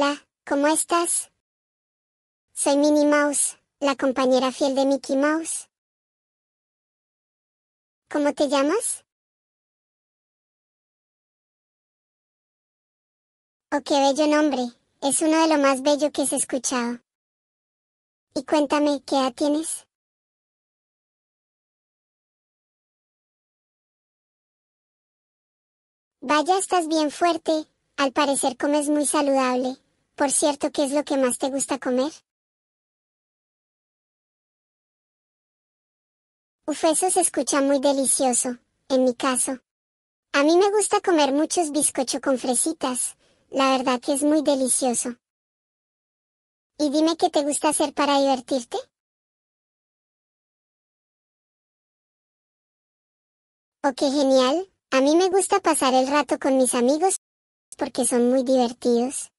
Hola, ¿cómo estás? Soy Minnie Mouse, la compañera fiel de Mickey Mouse. ¿Cómo te llamas? Oh, qué bello nombre. Es uno de lo más bello que he escuchado. Y cuéntame, ¿qué edad tienes? Vaya, estás bien fuerte. Al parecer comes muy saludable. Por cierto, ¿qué es lo que más te gusta comer? Uf, eso se escucha muy delicioso, en mi caso. A mí me gusta comer muchos bizcocho con fresitas, la verdad que es muy delicioso. Y dime qué te gusta hacer para divertirte. Oh, qué genial, a mí me gusta pasar el rato con mis amigos porque son muy divertidos.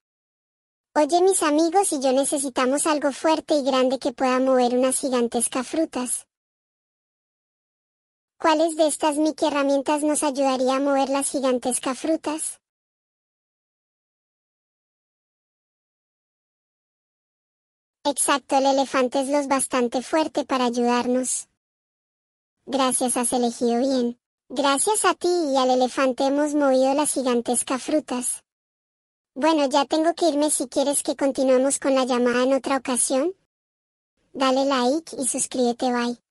Oye mis amigos y yo necesitamos algo fuerte y grande que pueda mover unas gigantescas frutas. ¿Cuáles de estas Mickey herramientas nos ayudaría a mover las gigantescas frutas? Exacto, el elefante es los bastante fuerte para ayudarnos. Gracias, has elegido bien. Gracias a ti y al elefante hemos movido las gigantescas frutas. Bueno, ya tengo que irme si quieres que continuemos con la llamada en otra ocasión. Dale like y suscríbete, bye.